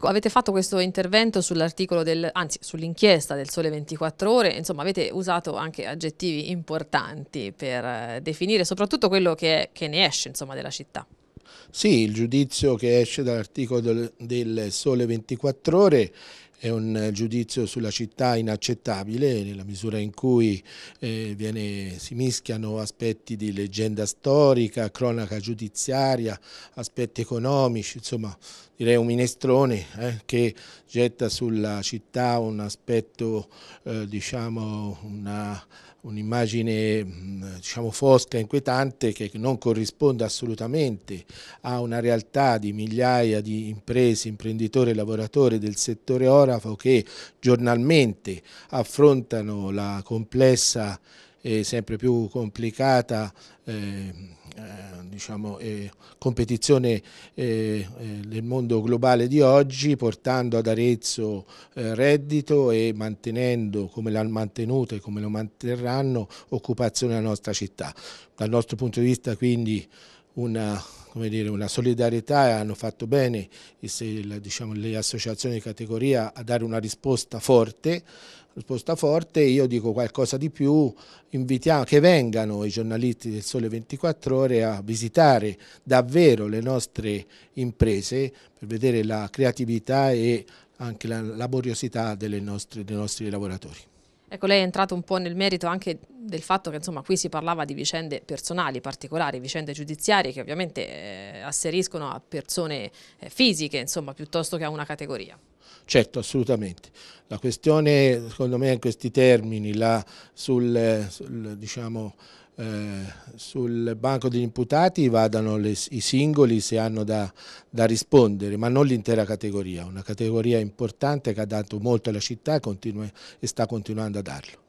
Ecco, avete fatto questo intervento sull'articolo del, anzi sull'inchiesta del Sole 24 Ore, insomma avete usato anche aggettivi importanti per eh, definire soprattutto quello che, è, che ne esce insomma, della città. Sì, il giudizio che esce dall'articolo del, del Sole 24 Ore è un giudizio sulla città inaccettabile nella misura in cui eh, viene, si mischiano aspetti di leggenda storica, cronaca giudiziaria, aspetti economici, insomma direi un minestrone eh, che getta sulla città un aspetto, eh, diciamo, un'immagine un mm, diciamo, fosca, inquietante, che non corrisponde assolutamente a una realtà di migliaia di imprese, imprenditori e lavoratori del settore oro scenografo che giornalmente affrontano la complessa e sempre più complicata eh, eh diciamo, eh, competizione eh, eh, nel mondo globale di oggi, portando ad Arezzo reddito e mantenendo, come l'hanno mantenuto e come lo manterranno, occupazione alla nostra città. Dal nostro punto di vista quindi una, dire, una solidarietà e hanno fatto bene diciamo, le associazioni di categoria a dare una risposta forte, risposta forte, io dico qualcosa di più, invitiamo che vengano i giornalisti del Sole 24 Ore a visitare davvero le nostre imprese per vedere la creatività e anche la laboriosità nostre, dei nostri lavoratori. Ecco, lei è entrato un po' nel merito anche del fatto che insomma, qui si parlava di vicende personali, particolari, vicende giudiziarie che ovviamente eh, asseriscono a persone eh, fisiche insomma, piuttosto che a una categoria. Certo, assolutamente. La questione, secondo me, in questi termini, la, sul, eh, sul diciamo, eh, sul banco degli imputati vadano le, i singoli se hanno da, da rispondere, ma non l'intera categoria, una categoria importante che ha dato molto alla città e, continua, e sta continuando a darlo.